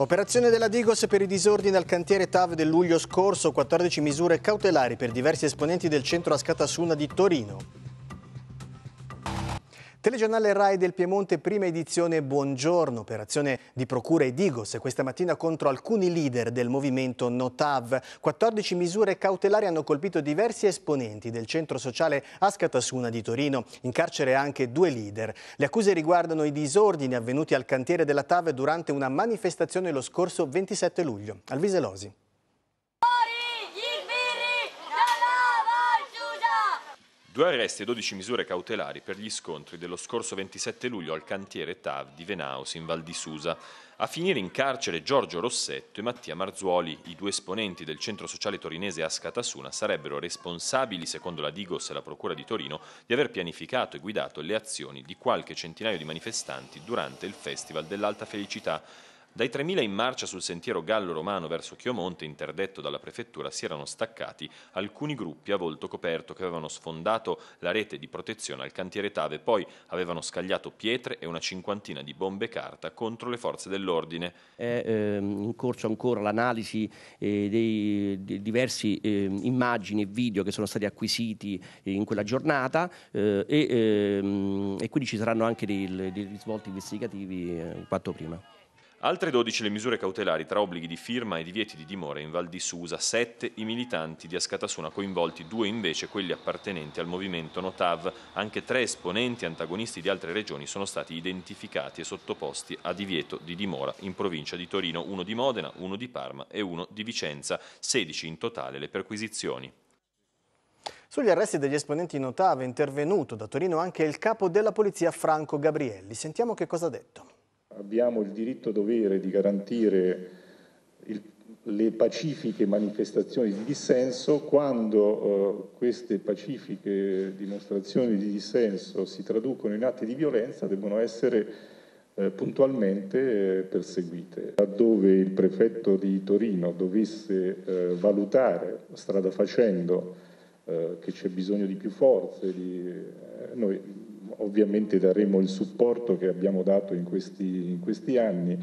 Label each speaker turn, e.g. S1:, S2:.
S1: Operazione della Digos per i disordini al cantiere TAV del luglio scorso, 14 misure cautelari per diversi esponenti del centro a Scatasuna di Torino. Telegiornale Rai del Piemonte, prima edizione Buongiorno, operazione di procura e Digos questa mattina contro alcuni leader del movimento Notav. 14 misure cautelari hanno colpito diversi esponenti del centro sociale Ascatasuna di Torino, in carcere anche due leader. Le accuse riguardano i disordini avvenuti al cantiere della TAV durante una manifestazione lo scorso 27 luglio. Alviselosi.
S2: Due arresti e 12 misure cautelari per gli scontri dello scorso 27 luglio al cantiere TAV di Venaus in Val di Susa. A finire in carcere Giorgio Rossetto e Mattia Marzuoli, i due esponenti del centro sociale torinese Ascatasuna, sarebbero responsabili, secondo la Digos e la Procura di Torino, di aver pianificato e guidato le azioni di qualche centinaio di manifestanti durante il Festival dell'Alta Felicità dai 3.000 in marcia sul sentiero gallo-romano verso Chiomonte, interdetto dalla prefettura, si erano staccati alcuni gruppi a volto coperto che avevano sfondato la rete di protezione al cantiere Tave, poi avevano scagliato pietre e una cinquantina di bombe carta contro le forze dell'ordine.
S3: È ehm, in corso ancora l'analisi eh, dei, dei, diversi eh, immagini e video che sono stati acquisiti eh, in quella giornata eh, e, ehm, e, quindi ci saranno anche dei, dei risvolti investigativi eh, quanto prima.
S2: Altre 12 le misure cautelari tra obblighi di firma e divieti di dimora in Val di Susa, 7 i militanti di Ascatasuna coinvolti, 2 invece quelli appartenenti al movimento Notav. Anche 3 esponenti antagonisti di altre regioni sono stati identificati e sottoposti a divieto di dimora in provincia di Torino, uno di Modena, uno di Parma e uno di Vicenza, 16 in totale le perquisizioni.
S1: Sugli arresti degli esponenti Notav è intervenuto da Torino anche il capo della polizia Franco Gabrielli. Sentiamo che cosa ha detto
S4: abbiamo il diritto-dovere di garantire il, le pacifiche manifestazioni di dissenso quando eh, queste pacifiche dimostrazioni di dissenso si traducono in atti di violenza debbono essere eh, puntualmente eh, perseguite. Laddove il prefetto di Torino dovesse eh, valutare, strada facendo, eh, che c'è bisogno di più forze, di, noi ovviamente daremo il supporto che abbiamo dato in questi, in questi anni